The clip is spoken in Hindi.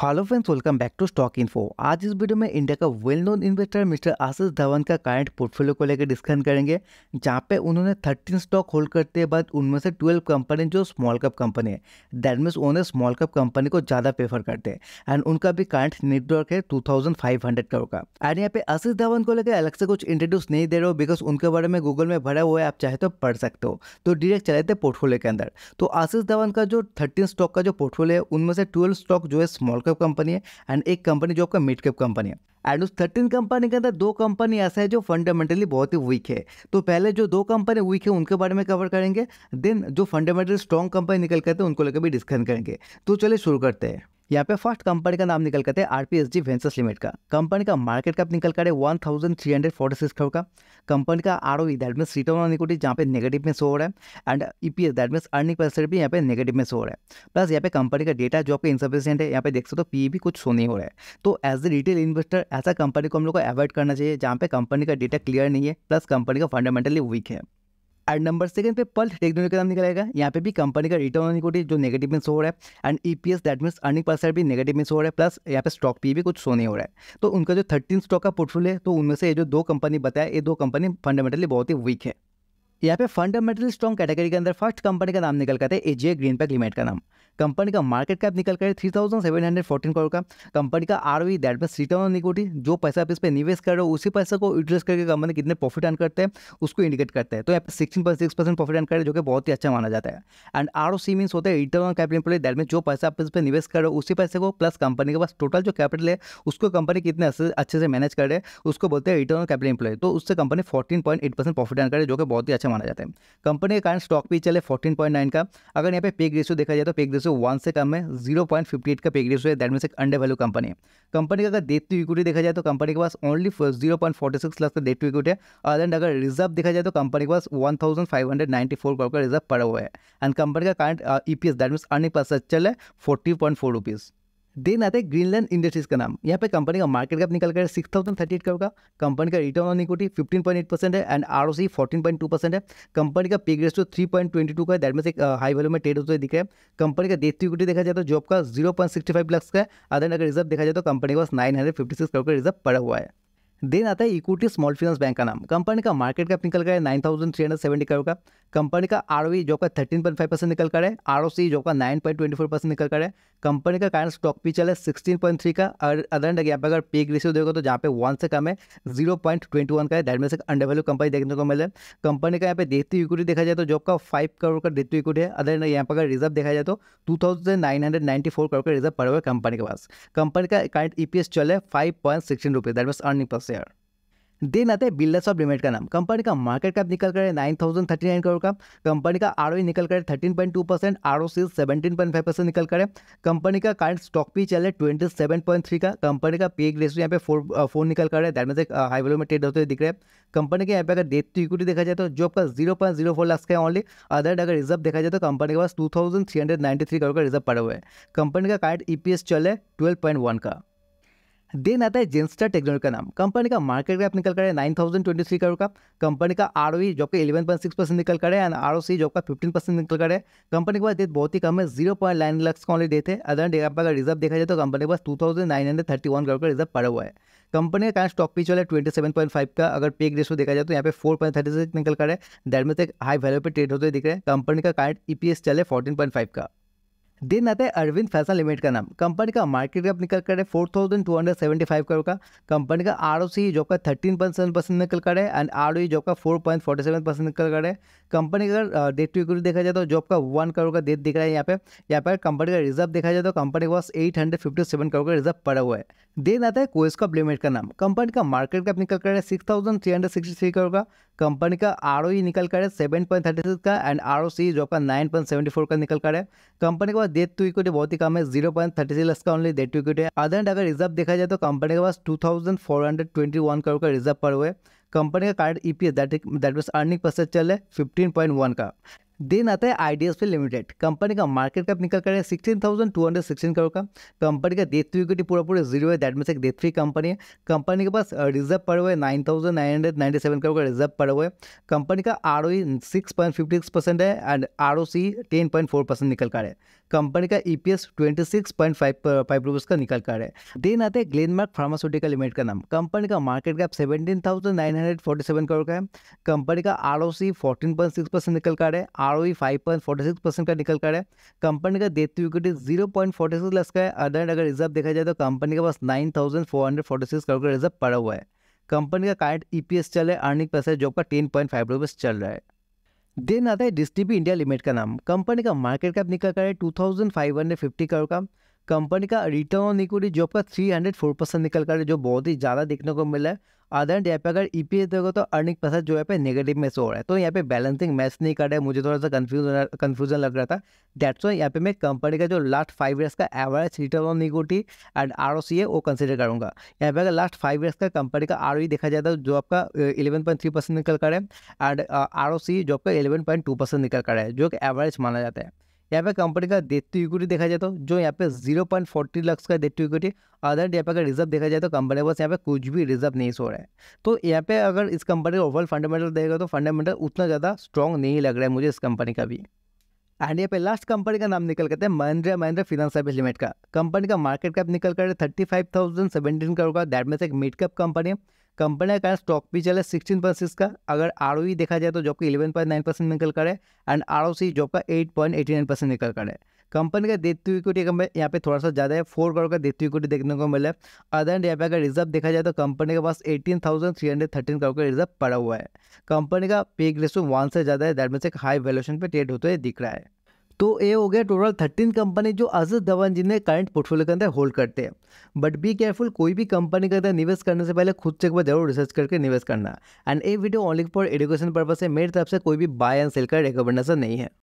hello friends welcome back to stock info आज इस वीडियो में इंडिया का well known investor mister Ashish Dhawan का करंट पोर्टफोलियो को लेकर डिस्कस करेंगे जहां पे उन्होंने 13 स्टॉक होल्ड करते हैं बाद उनमें से 12 कंपनी जो स्मॉल कप कंपनी है दैट मीन्स उन्होंने स्मॉल कप कंपनी को ज़्यादा प्रेफर करते हैं एंड उनका भी करंट नेटवर्क है टू करोड़ का एंड यहाँ पे आशीष धवन को लेकर अलग से कुछ इंट्रोड्यूस नहीं दे रहे हो बिकॉज उनके बारे में गूगल में भरा हुआ है आप चाहे तो पढ़ सकते हो तो डिरेक्ट चले थे पोर्टफोलियो के अंदर तो आशीष धवन का जो थर्टीन स्टॉक का जो पोर्टफोलियो है उनमें से ट्वेल्व स्टॉक जो है स्मॉल कैप कंपनी है एंड एक कंपनी जो आपका मिड कैप कंपनी है एंड उस थर्टीन कंपनी के अंदर दो कंपनी ऐसा है जो फंडामेंटली बहुत ही वीक है तो पहले जो दो कंपनी वीक है उनके बारे में कवर करेंगे देन जो फंडामेंटली स्ट्रॉन्ग कंपनी निकल करते हैं उनको लेकर भी डिस्कस करेंगे तो चलिए शुरू करते हैं यहाँ पे फर्स्ट कंपनी का नाम निकल करते हैं R P S G ventures limit का कंपनी का मार्केट कैप निकल कर one thousand three hundred forty six crore का कंपनी का R O E that means return on equity जहाँ पे नेगेटिव में शो हो रहा है and E P S that means earning percent भी यहाँ पे नेगेटिव में शो हो रहा है प्लस यहाँ पे कंपनी का डेटा जो आपके इनसफिशियंट है यहाँ पे देख सकते हो पी e भी कुछ शो नहीं हो रहा है तो एज ए रिटेल इन्वेस्टर ऐसा कंपनी को हम लोग को अवॉइड करना चाहिए जहाँ पे कंपनी का डेटा क्लियर नहीं है प्लस कंपनी का फंडामेंटली वीक है एंड नंबर सेकंड पे पल्स टेक्नोलॉजी का नाम निकलेगा यहाँ पे भी कंपनी का रिटर्न ऑन इक्विटी जो नेगेटिव में शो हो रहा है and E P S that means earning पर भी नेगेटिव में शो हो रहा है प्लस यहाँ पे स्टॉक पी e भी कुछ शो नहीं हो रहा है तो उनका जो थर्टीन स्टॉक का पोर्टफोलियो है तो उनमें से ये जो दो कंपनी बताया ये दो कंपनी फंडामेंटली बहुत ही वीक है यहाँ पे फंडामेंटल स्ट्रॉन्ग कैटेगरी के अंदर फर्स्ट कंपनी का नाम निकल करता है एजीए ग्रीन पैक लिमिटेड का नाम कंपनी का मार्केट कैप निकल कर three thousand seven hundred fourteen crore का कंपनी का R V that means return on equity जो पैसा आप इस पर निवेश कर रहे हो उसी पैसे को यूटिलाइज करके कंपनी कितने प्रॉफिट अर्न करते हैं उसको इंडिकेट करते हैं तो यहाँ पर sixteen point six percent profit earn करें जो कि बहुत ही अच्छा माना जाता है and R O C means होता है return on capital employ that mean जो पैसा आप इस पर निवेश कर रहे हो उसी पैसे को प्लस कंपनी के पास टोटल जो कैपिटल है उसको कंपनी कितने अच्छे से मैनेज कर रहे हैं उसको बोलते हैं रिटर्न ऑन कैपिटल इंप्लॉय तो उससे company fourteen point eight percent profit earn करे जो कि बहुत ही अच्छा माना जाता है कंपनी के कारण स्टॉक भी चले 14.9 का अगर यहाँ पे पेग रेशियो देखा जाए तो पेग रेशियो वन से कम है जीरो पॉइंट फिफ्टी एट का पेग रेशियो है दैट मीन एक अंडर वैल्यू कंपनी है कंपनी का अगर डेट टू इक्विटी देखा जाए तो कंपनी के पास only zero point forty six lakh का डेट टू इक्विटी है एंड अगर रिजर्व देखा जाए तो कंपनी के पास one thousand five hundred ninety four crore का रिजर्व पड़ा हुआ है एंड कंपनी का current E P S that mean earning पर चल है forty point four rupees then आते हैं ग्रीनलैंड इंडस्ट्रीज का नाम यहाँ पे कंपनी का मार्केट कैप निकल कर six thousand thirty eight crore का कंपनी का return on equity fifteen point eight percent है and R O C fourteen point two percent है कंपनी का PE two three point twenty two का दैट मीस एक हाई uh, वैल्यू में ट्रेड होते दिख रहा है कंपनी का डेथ इक्विटी देखा जाए तो जॉब का zero point sixty five lakhs का है अदर अगर रिजर्व देखा जाए तो कंपनी के पास nine hundred fifty six crore का रिजर्व पड़ा हुआ है देन आता है इक्विटी स्मॉल फाइनेंस बैंक का नाम कंपनी का मार्केट कैप निकल है nine thousand three hundred seventy crore का कंपनी का आर जो का थर्टीन पॉइंट फाइव परसेंट निकल कर है आर जो का nine point twenty four percent निकल कर है कंपनी का कारण स्टॉक पी चल है सिक्सटीन पॉइंट थ्री का और अदर यहाँ पे अगर पे रेशियो देखो तो जहाँ पे वन से कम है जीरो पॉइंट ट्वेंटी वन का है डेट में से अंडर वैल्यू कंपनी देखने को मिले कंपनी का यहाँ पे डेट इक्विटी देखा जाए तो जॉब का फाइव करोड़ का डेट इक्विटी है अदर यहाँ पर अगर रिजर्व देखा जाए तो two thousand nine hundred ninety four crore का रिजर्व पड़ेगा है कंपनी के पास कंपनी का करंट ई पी एस चल है five point sixteen rupees that earning per share then आते हैं बिल्डर्स ऑफ लिमिट का नाम कंपनी का मार्केट कैप निकल कर nine thousand thirty nine crore का कंपनी का आर निकल कर thirteen point two percent R O C seventeen point five percent निकल करें कंपनी का करंट स्टॉक भी चल रहा है ट्वेंटी सेवन पॉइंट थ्री का कंपनी का पे रेशियो यहाँ पे फोर फोर निकल कर दैट में से हाई वैल्यू में ट्रेड होते हुए दिख रहे हैं कंपनी के यहाँ पे अगर डेथ टू इक्विटी देखा जाए तो जो आपका zero point zero four lakh का है ओनली अदर अगर रिजर्व देखा जाए तो कंपनी के पास two thousand three hundred ninety three crore का रिजर्व पड़े हुए है कंपनी का करंट ई पी एस चल है ट्वेल्व पॉइंट वन का देन आता है जेंस्टर टेक्नोलॉजी का नाम कंपनी का मार्केट कैप निकल कर nine thousand twenty three crore का कंपनी का आर ओ जॉब का इलेवन पॉइंट सिक्स परसेंट निकल कर एंड आर ओ सी जॉब का फिफ्टीन परसेंट निकल कर कंपनी के पास डेट बहुत ही कम है जीरो पॉइंट नाइन लाख का ऑनली डेट है अदर डेट अगर रिजर्व देखा जाए तो कंपनी के पास two thousand nine hundred thirty one crore का रिजर्व पड़ा हुआ है कंपनी का कारण स्टॉक पीच वाला है ट्वेंटी सेवन पॉइंट फाइव का अगर पेक रेशो देखा जाए तो यहाँ पे फोर पॉइंट थर्टी सिक्स निकल कर दैट में से हाई वैल्यू पे ट्रेड होते दिख रहे हैं कंपनी का कारण ई पी एस चले फोर्टीन पॉइंट फाइव का दिन आता है अरविंद फैशन लिमिटेड का नाम कंपनी का मार्केट कैप निकल कर है four thousand two hundred seventy five crore का कंपनी का आर ओ सी जो का थर्टीन पॉइंट सेवन परसेंट निकल कर है एंड आर ओ ई का four point forty seven percent निकल कर है कंपनी का डेट टू इक्विटी देखा जाए तो जॉब का वन करोड़ का डेट दिख रहा है यहाँ पे यहाँ पर कंपनी का रिजर्व देखा जाए तो कंपनी के पास eight hundred fifty seven crore का रिजर्व पड़ा हुआ है देन आता है कोएस्कॉप लिमिटेड का नाम कंपनी का मार्केट कैप निकल कर है six thousand three hundred sixty three crore का कंपनी का आर ओ ई निकल कर है सेवन पॉइंट थर्टी सिक्स का एंड आर ओ सी जॉब का नाइन पॉइंट सेवेंटी फोर का निकल कर है कंपनी के पास डेट टू तो इक्विटी बहुत ही कम है जीरो पॉइंट थर्टी सिक्स का ओनली डेट टू इक्विटी है अदर अगर रिजर्व देखा जाए तो कंपनी के पास two thousand four hundred twenty one crore का रिजर्व पर हुए कंपनी का कार्ड E P S that that means earning percent चल है फिफ्टीन पॉइंट वन का देन आता है I D S P limited company का मार्केट कैप निकल कर sixteen thousand two hundred sixteen crore का कंपनी का डेथ टू तो इक्विटी पूरा पूरे जीरो है दैट मीस एक डेथ फ्री कंपनी है कंपनी के पास रिजर्व पड़े हुए nine thousand nine hundred ninety seven crore का रिजर्व पड़े हुए कंपनी का R O six point fifty six percent है and R O C ten point four percent निकल कर है कंपनी का E P S twenty six point five five rupees का निकल कर है देन आते हैं ग्लेनमार्क फार्मास्यूटिकल लिमिटेड का नाम कंपनी का market cap seventeen thousand nine hundred forty seven crore का है कंपनी का R O C fourteen point six percent निकल कर है R O E five point forty six percent का निकल कर है कंपनी का debt equity zero point forty six लस का है अदर अगर रिजर्व देखा जाए तो कंपनी के पास nine thousand four hundred forty six crore का रिजर्व पड़ा हुआ है कंपनी का करंट ई पी एस चल रहा है अर्निंग पैसा जॉब का टेन पॉइंट फाइव रुपीज़ चल रहा है देन आता है डिस्टीपी इंडिया लिमिटेड का नाम कंपनी का मार्केट कैप निकल कर two thousand five hundred fifty crore का कंपनी का रिटर्न ऑन इक्विटी जो आपका थ्री हंड्रेड फोर परसेंट निकल कर जो बहुत ही ज़्यादा देखने को मिला है अदर यहाँ पे अगर ई पी एस देखो तो अर्निंग पैसा जो यहाँ पे नेगेटिव में शो हो रहा है तो यहाँ पे बैलेंसिंग मैच नहीं कर रहा है मुझे थोड़ा सा कन्फ्यूजन कन्फ्यूजन लग रहा था डेट्स वाई यहाँ पे मैं कंपनी का जो लास्ट फाइव ईयर्स का average return on equity and R O C है वो कंसिडर करूँगा यहाँ पे अगर लास्ट फाइव ईयर्स का कंपनी का आर ओ ई देखा जाए तो जो आपका इलेवन पॉइंट थ्री परसेंट निकल कर है एंड आर ओ सी जो आपका इलेवन पॉइंट टू परसेंट निकल कर है जो कि एवरेज माना जाता है यहाँ पे कंपनी का डेट टू इक्विटी देखा जाए तो जो यहाँ पे जीरो पॉइंट फोर्टी लक्स का डेट टू इक्विटी अदर यहाँ पे अगर रिजर्व देखा जाए तो कंपनी बस यहाँ पे कुछ भी रिजर्व नहीं सो रहा है तो यहाँ पे अगर इस कंपनी का ओवरऑल फंडामेंटल देखेगा तो फंडामेंटल उतना ज़्यादा स्ट्रॉन्ग नहीं लग रहा है मुझे इस कंपनी का भी एंड यहाँ पे लास्ट कंपनी का नाम निकल करते हैं Mahindra Mahindra finance service limited का कंपनी का मार्केट कैप निकल कर thirty five thousand seventeen crore का दैट में एक मिड कैप कंपनी है कंपनी का स्टॉक भी चला सिक्सटीन पॉइंट सिक्स का अगर आर e देखा जाए तो जॉब का इलेवन पॉइंट नाइन परसेंट निकल कर है एंड आर ओ जॉब का eight point eighty nine percent निकल कर है कंपनी का डेथ टू इक्विटी यहाँ पे थोड़ा सा ज़्यादा है फोर करोड़ का डेथ टू इक्विटी देखने को मिला है अदर एंड यहाँ पे अगर रिजर्व देखा जाए तो कंपनी के पास eighteen thousand three hundred thirteen crore का रिजर्व पड़ा हुआ है कंपनी का पे ग्रेसो वन से ज़्यादा है दैट मीनस एक हाई वैल्यूशन पर ट्रेड होते हुए दिख रहा है तो ए हो गया टोटल थर्टीन कंपनी जो अजित धवन जी ने करंट पोर्टफोलियो के अंदर होल्ड करते हैं बट बी केयरफुल कोई भी कंपनी के अंदर निवेश करने से पहले खुद से एक बार जरूर रिसर्च करके निवेश करना and a video only for education purpose से मेरी तरफ से कोई भी बाय एंड सेल का रिकमेंडेशन नहीं है